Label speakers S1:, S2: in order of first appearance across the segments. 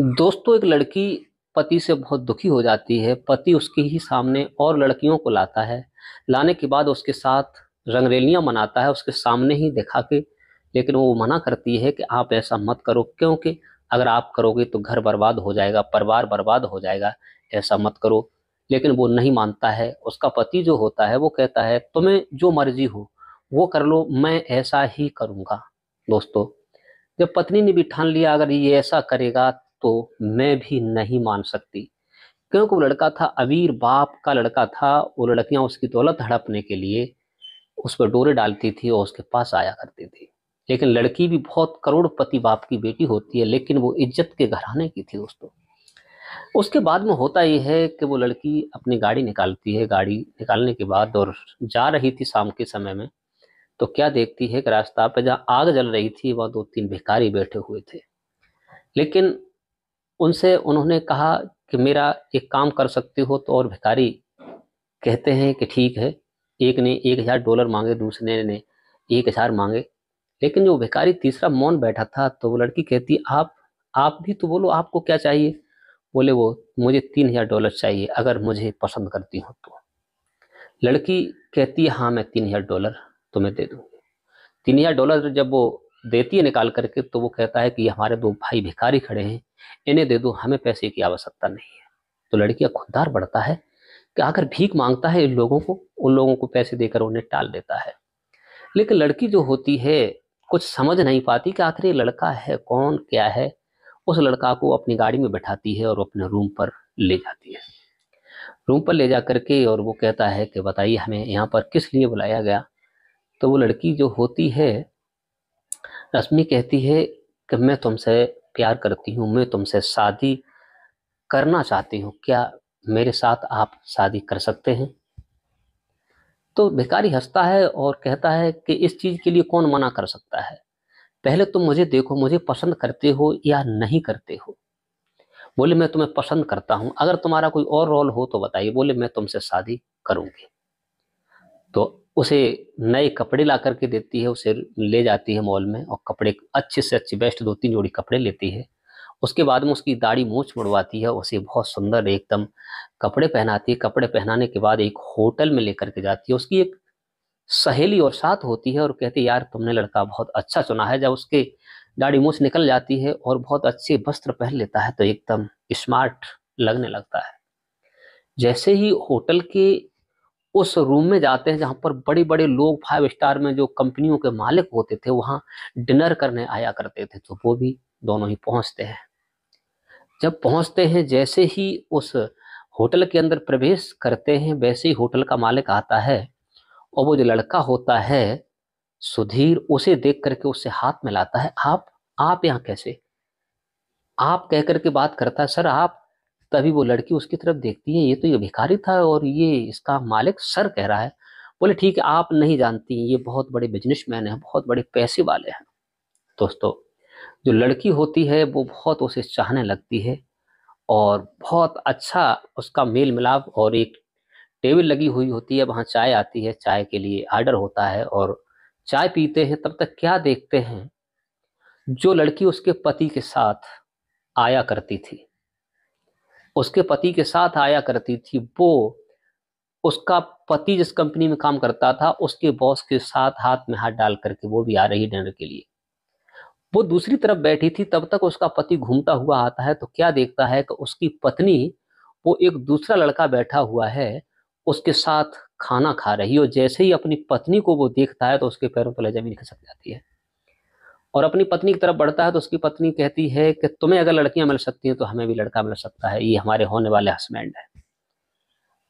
S1: दोस्तों एक लड़की पति से बहुत दुखी हो जाती है पति उसके ही सामने और लड़कियों को लाता है लाने के बाद उसके साथ रंगरेलियां मनाता है उसके सामने ही दिखा के लेकिन वो मना करती है कि आप ऐसा मत करो क्योंकि अगर आप करोगे तो घर बर्बाद हो जाएगा परिवार बर्बाद हो जाएगा ऐसा मत करो लेकिन वो नहीं मानता है उसका पति जो होता है वो कहता है तुम्हें जो मर्जी हो वो कर लो मैं ऐसा ही करूँगा दोस्तों जब पत्नी ने भी ठान लिया अगर ये ऐसा करेगा तो मैं भी नहीं मान सकती क्योंकि वो लड़का था अबीर बाप का लड़का था वो लड़कियां उसकी दौलत हड़पने के लिए उस पर डोरे डालती थी और उसके पास आया करती थी लेकिन लड़की भी बहुत करोड़पति बाप की बेटी होती है लेकिन वो इज्जत के घराने की थी दोस्तों उसके बाद में होता ये है कि वो लड़की अपनी गाड़ी निकालती है गाड़ी निकालने के बाद और जा रही थी शाम के समय में तो क्या देखती है कि रास्ता पर जहाँ आग जल रही थी वहाँ दो तीन भिखारी बैठे हुए थे लेकिन उनसे उन्होंने कहा कि मेरा एक काम कर सकते हो तो और भिखारी कहते हैं कि ठीक है एक ने एक हज़ार डॉलर मांगे दूसरे ने एक हज़ार मांगे लेकिन जो भिखारी तीसरा मौन बैठा था तो वो लड़की कहती आप आप भी तो बोलो आपको क्या चाहिए बोले वो मुझे तीन हज़ार डॉलर चाहिए अगर मुझे पसंद करती हो तो लड़की कहती है हाँ मैं तीन हज़ार डॉलर तुम्हें दे दूँगी तीन हज़ार डॉलर जब वो देती है निकाल करके तो वो कहता है कि हमारे दो भाई भिखारी खड़े हैं इन्हें दे दो हमें पैसे की आवश्यकता नहीं है तो लड़कियां खुददार बढ़ता है कि आकर भीख मांगता है इन लोगों को उन लोगों को पैसे देकर उन्हें टाल देता है लेकिन लड़की जो होती है कुछ समझ नहीं पाती कि आखिर ये लड़का है कौन क्या है उस लड़का को अपनी गाड़ी में बैठाती है और अपने रूम पर ले जाती है रूम पर ले जा करके और वो कहता है कि बताइए हमें यहाँ पर किस लिए बुलाया गया तो वो लड़की जो होती है रश्मि कहती है कि मैं तुमसे प्यार करती हूँ मैं तुमसे शादी करना चाहती हूँ क्या मेरे साथ आप शादी कर सकते हैं तो भिकारी हंसता है और कहता है कि इस चीज़ के लिए कौन मना कर सकता है पहले तुम मुझे देखो मुझे पसंद करते हो या नहीं करते हो बोले मैं तुम्हें पसंद करता हूं अगर तुम्हारा कोई और रोल हो तो बताइए बोले मैं तुमसे शादी करूंगी तो उसे नए कपड़े ला करके देती है उसे ले जाती है मॉल में और कपड़े अच्छे से अच्छे बेस्ट दो तीन जोड़ी कपड़े लेती है उसके बाद में उसकी दाढ़ी मूछ मुड़वाती है उसे बहुत सुंदर एकदम कपड़े पहनाती है कपड़े पहनाने के बाद एक होटल में लेकर के जाती है उसकी एक सहेली और साथ होती है और कहती है यार तुमने लड़का बहुत अच्छा चुना है जब उसके दाढ़ी मूछ निकल जाती है और बहुत अच्छे वस्त्र पहन लेता है तो एकदम स्मार्ट लगने लगता है जैसे ही होटल के उस रूम में जाते हैं जहाँ पर बड़े बड़े लोग फाइव स्टार में जो कंपनियों के मालिक होते थे वहाँ डिनर करने आया करते थे तो वो भी दोनों ही पहुँचते हैं जब पहुँचते हैं जैसे ही उस होटल के अंदर प्रवेश करते हैं वैसे ही होटल का मालिक आता है और वो जो लड़का होता है सुधीर उसे देख करके उससे हाथ मिलाता है आप आप यहाँ कैसे आप कह करके बात करता है सर आप तभी वो लड़की उसकी तरफ देखती है ये तो ये भिखारी था और ये इसका मालिक सर कह रहा है बोले ठीक है आप नहीं जानती ये बहुत बड़े बिजनेसमैन हैं बहुत बड़े पैसे वाले हैं दोस्तों जो लड़की होती है वो बहुत उसे चाहने लगती है और बहुत अच्छा उसका मेल मिलाप और एक टेबल लगी हुई होती है वहाँ चाय आती है चाय के लिए आर्डर होता है और चाय पीते हैं तब तक क्या देखते हैं जो लड़की उसके पति के साथ आया करती थी उसके पति के साथ आया करती थी वो उसका पति जिस कंपनी में काम करता था उसके बॉस के साथ हाथ में हाथ डाल करके वो भी आ रही डिनर के लिए वो दूसरी तरफ बैठी थी तब तक उसका पति घूमता हुआ आता है तो क्या देखता है कि उसकी पत्नी वो एक दूसरा लड़का बैठा हुआ है उसके साथ खाना खा रही और जैसे ही अपनी पत्नी को वो देखता है तो उसके पैरों तले जमीन खिसक जाती है और अपनी पत्नी की तरफ बढ़ता है तो उसकी पत्नी कहती है कि तुम्हें अगर लड़कियां मिल सकती हैं तो हमें भी लड़का मिल सकता है ये हमारे होने वाले हस्बैंड है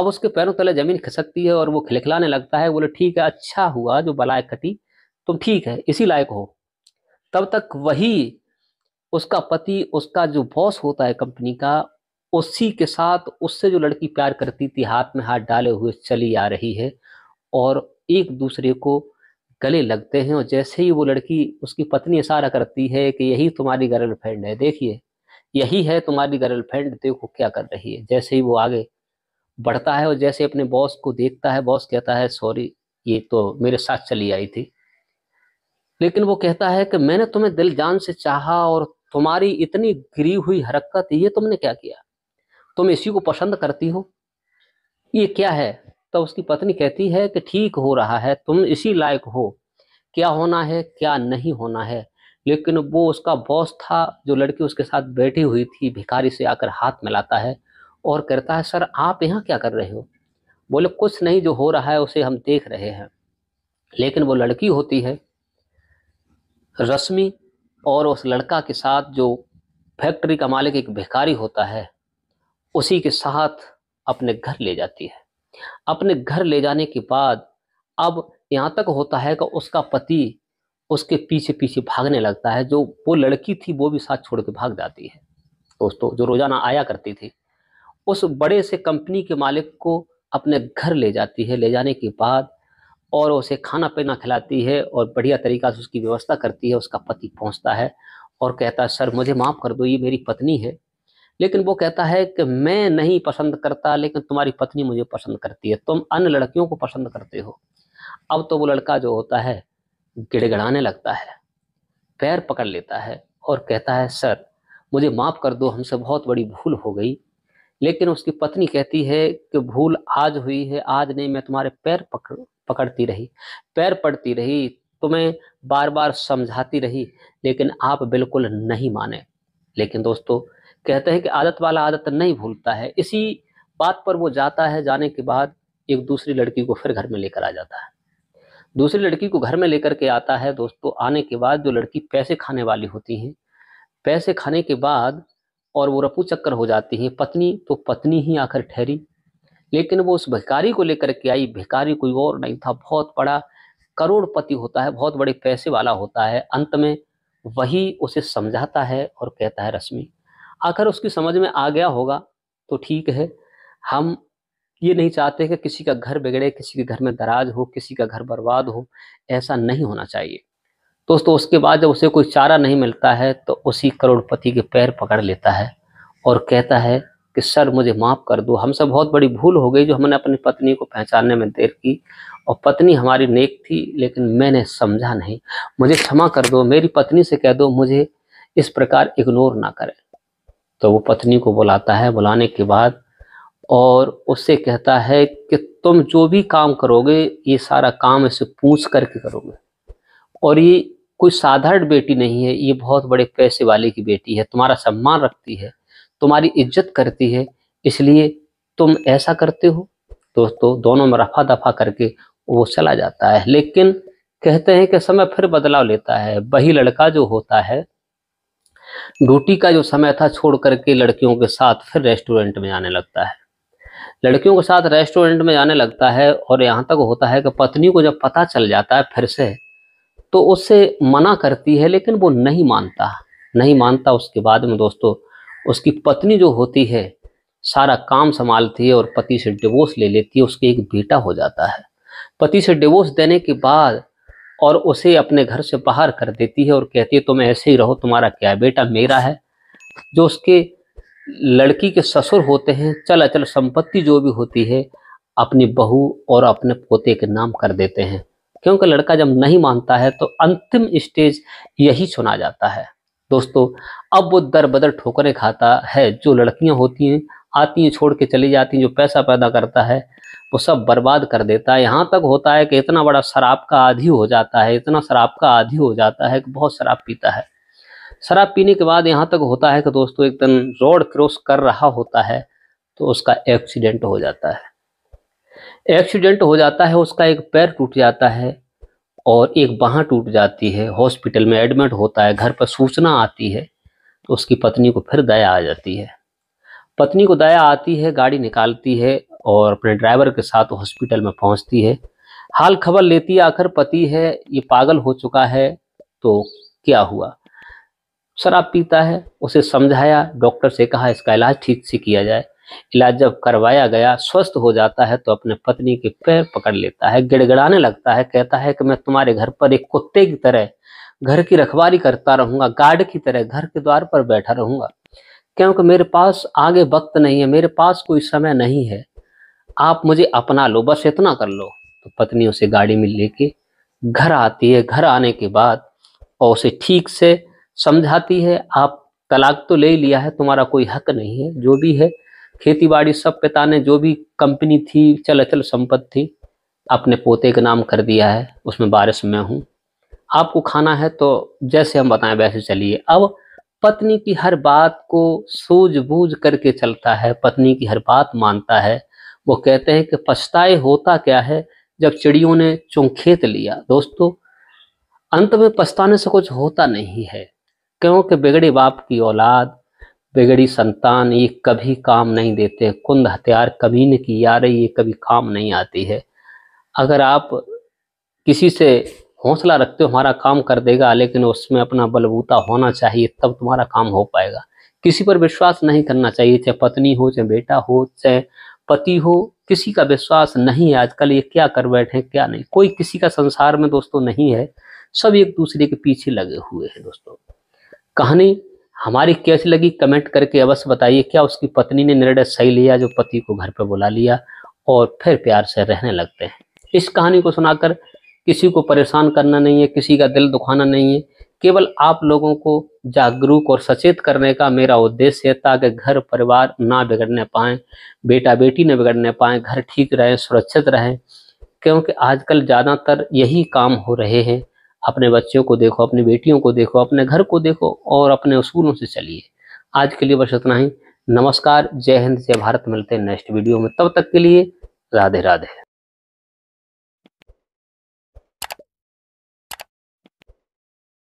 S1: अब उसके पैरों तले जमीन खिसकती है और वो खिलखिलाने लगता है बोले ठीक है अच्छा हुआ जो बलायक खटी तुम ठीक है इसी लायक हो तब तक वही उसका पति उसका जो बॉस होता है कंपनी का उसी के साथ उससे जो लड़की प्यार करती थी हाथ में हाथ डाले हुए चली आ रही है और एक दूसरे को गले लगते हैं और जैसे ही वो लड़की उसकी पत्नी इशारा करती है कि यही तुम्हारी गर्लफ्रेंड है देखिए यही है तुम्हारी गर्लफ्रेंड देखो क्या कर रही है जैसे ही वो आगे बढ़ता है और जैसे अपने बॉस को देखता है बॉस कहता है सॉरी ये तो मेरे साथ चली आई थी लेकिन वो कहता है कि मैंने तुम्हें दिल जान से चाहा और तुम्हारी इतनी गिरी हुई हरकत ये तुमने क्या किया तुम इसी को पसंद करती हो ये क्या है तो उसकी पत्नी कहती है कि ठीक हो रहा है तुम इसी लायक हो क्या होना है क्या नहीं होना है लेकिन वो उसका बॉस था जो लड़की उसके साथ बैठी हुई थी भिखारी से आकर हाथ मिलाता है और कहता है सर आप यहाँ क्या कर रहे हो बोले कुछ नहीं जो हो रहा है उसे हम देख रहे हैं लेकिन वो लड़की होती है रश्मि और उस लड़का के साथ जो फैक्ट्री का मालिक एक भिखारी होता है उसी के साथ अपने घर ले जाती है अपने घर ले जाने के बाद अब यहाँ तक होता है कि उसका पति उसके पीछे पीछे भागने लगता है जो वो लड़की थी वो भी साथ छोड़ के भाग जाती है दोस्तों जो रोजाना आया करती थी उस बड़े से कंपनी के मालिक को अपने घर ले जाती है ले जाने के बाद और उसे खाना पीना खिलाती है और बढ़िया तरीका से उसकी व्यवस्था करती है उसका पति पहुंचता है और कहता है सर मुझे माफ़ कर दो ये मेरी पत्नी है लेकिन वो कहता है कि मैं नहीं पसंद करता लेकिन तुम्हारी पत्नी मुझे पसंद करती है तुम अन्य लड़कियों को पसंद करते हो अब तो वो लड़का जो होता है गिड़गड़ाने लगता है पैर पकड़ लेता है और कहता है सर मुझे माफ़ कर दो हमसे बहुत बड़ी भूल हो गई लेकिन उसकी पत्नी कहती है कि भूल आज हुई है आज नहीं मैं तुम्हारे पैर पकड़ पकड़ती रही पैर पड़ती रही तुम्हें बार बार समझाती रही लेकिन आप बिल्कुल नहीं माने लेकिन दोस्तों कहते हैं कि आदत वाला आदत नहीं भूलता है इसी बात पर वो जाता है जाने के बाद एक दूसरी लड़की को फिर घर में लेकर आ जाता है दूसरी लड़की को घर में लेकर के आता है दोस्तों आने के बाद जो लड़की पैसे खाने वाली होती हैं पैसे खाने के बाद और वो रपू चक्कर हो जाती हैं पत्नी तो पत्नी ही आकर ठहरी लेकिन वो उस भिकारी को लेकर के आई भिकारी कोई और नहीं था बहुत बड़ा करोड़पति होता है बहुत बड़े पैसे वाला होता है अंत में वही उसे समझाता है और कहता है रश्मि अगर उसकी समझ में आ गया होगा तो ठीक है हम ये नहीं चाहते कि किसी का घर बिगड़े किसी के घर में दराज हो किसी का घर बर्बाद हो ऐसा नहीं होना चाहिए दोस्तों उसके बाद जब उसे कोई चारा नहीं मिलता है तो उसी करोड़पति के पैर पकड़ लेता है और कहता है कि सर मुझे माफ़ कर दो हमसे बहुत बड़ी भूल हो गई जो हमने अपनी पत्नी को पहचानने में देर की और पत्नी हमारी नेक थी लेकिन मैंने समझा नहीं मुझे क्षमा कर दो मेरी पत्नी से कह दो मुझे इस प्रकार इग्नोर ना करें तो वो पत्नी को बुलाता है बुलाने के बाद और उससे कहता है कि तुम जो भी काम करोगे ये सारा काम इसे पूछ करके करोगे और ये कोई साधारण बेटी नहीं है ये बहुत बड़े पैसे वाले की बेटी है तुम्हारा सम्मान रखती है तुम्हारी इज्जत करती है इसलिए तुम ऐसा करते हो दोस्तों तो दोनों में रफा दफा करके वो चला जाता है लेकिन कहते हैं कि समय फिर बदलाव लेता है वही लड़का जो होता है ड्यूटी का जो समय था छोड़ करके लड़कियों के साथ फिर रेस्टोरेंट में जाने लगता है लड़कियों के साथ रेस्टोरेंट में जाने लगता है और यहाँ तक होता है कि पत्नी को जब पता चल जाता है फिर से तो उससे मना करती है लेकिन वो नहीं मानता नहीं मानता उसके बाद में दोस्तों उसकी पत्नी जो होती है सारा काम संभालती है और पति से डिवोर्स ले लेती है उसके एक बेटा हो जाता है पति से डिवोर्स देने के बाद और उसे अपने घर से बाहर कर देती है और कहती है तुम ऐसे ही रहो तुम्हारा क्या बेटा मेरा है जो उसके लड़की के ससुर होते हैं चल अचल संपत्ति जो भी होती है अपनी बहू और अपने पोते के नाम कर देते हैं क्योंकि लड़का जब नहीं मानता है तो अंतिम स्टेज यही सुना जाता है दोस्तों अब वो दर बदर ठोकरें खाता है जो लड़कियां होती हैं आती हैं छोड़ के चली जाती हैं जो पैसा पैदा करता है वो सब बर्बाद कर देता है यहाँ तक होता है कि इतना बड़ा शराब का आदि हो जाता है इतना शराब का आदि हो जाता है कि बहुत शराब पीता है शराब पीने के बाद यहाँ तक होता है कि दोस्तों एक दिन रोड क्रॉस कर रहा होता है तो उसका एक्सीडेंट हो जाता है एक्सीडेंट हो जाता है उसका एक पैर टूट जाता है और एक बाह टूट जाती है हॉस्पिटल में एडमिट होता है घर पर सूचना आती है तो उसकी पत्नी को फिर दया आ जाती है पत्नी को दया आती है गाड़ी निकालती है और अपने ड्राइवर के साथ हॉस्पिटल में पहुंचती है हाल खबर लेती आखिर पति है ये पागल हो चुका है तो क्या हुआ शराब पीता है उसे समझाया डॉक्टर से कहा इसका इलाज ठीक से किया जाए इलाज जब करवाया गया स्वस्थ हो जाता है तो अपने पत्नी के पैर पकड़ लेता है गिड़गड़ाने लगता है कहता है कि मैं तुम्हारे घर पर एक कुत्ते की तरह घर की रखवाली करता रहूंगा गार्ड की तरह घर के द्वार पर बैठा रहूंगा क्योंकि मेरे पास आगे वक्त नहीं है मेरे पास कोई समय नहीं है आप मुझे अपना लो बस इतना कर लो तो पत्नी उसे गाड़ी में लेके घर आती है घर आने के बाद और उसे ठीक से समझाती है आप तलाक तो ले लिया है तुम्हारा कोई हक नहीं है जो भी है खेती बाड़ी सब पिता ने जो भी कंपनी थी चल अचल संपत्ति थी अपने पोते का नाम कर दिया है उसमें बारिश में हूँ आपको खाना है तो जैसे हम बताएं वैसे चलिए अब पत्नी की हर बात को सूझबूझ करके चलता है पत्नी की हर बात मानता है वो कहते हैं कि पछताए होता क्या है जब चिड़ियों ने चुंखेत लिया दोस्तों अंत में पछताने से कुछ होता नहीं है क्योंकि बिगड़े बाप की औलाद बिगड़ी संतान ये कभी काम नहीं देते कुंद हथियार कमीने की रही ये कभी काम नहीं आती है अगर आप किसी से हौसला रखते हो हमारा काम कर देगा लेकिन उसमें अपना बलबूता होना चाहिए तब तुम्हारा काम हो पाएगा किसी पर विश्वास नहीं करना चाहिए चाहे पत्नी हो चाहे बेटा हो चाहे पति हो किसी का विश्वास नहीं है आजकल ये क्या कर बैठे हैं क्या नहीं कोई किसी का संसार में दोस्तों नहीं है सब एक दूसरे के पीछे लगे हुए हैं दोस्तों कहानी हमारी कैसी लगी कमेंट करके अवश्य बताइए क्या उसकी पत्नी ने निर्णय सही लिया जो पति को घर पर बुला लिया और फिर प्यार से रहने लगते हैं इस कहानी को सुनाकर किसी को परेशान करना नहीं है किसी का दिल दुखाना नहीं है केवल आप लोगों को जागरूक और सचेत करने का मेरा उद्देश्य है ताकि घर परिवार ना बिगड़ने पाए बेटा बेटी ना बिगड़ने पाए घर ठीक रहें सुरक्षित रहें क्योंकि आजकल ज़्यादातर यही काम हो रहे हैं अपने बच्चों को देखो अपनी बेटियों को देखो अपने घर को देखो और अपने उसूलों से चलिए आज के लिए बस इतना ही नमस्कार जय हिंद जय भारत मिलते हैं नेक्स्ट वीडियो में तब तक के लिए राधे राधे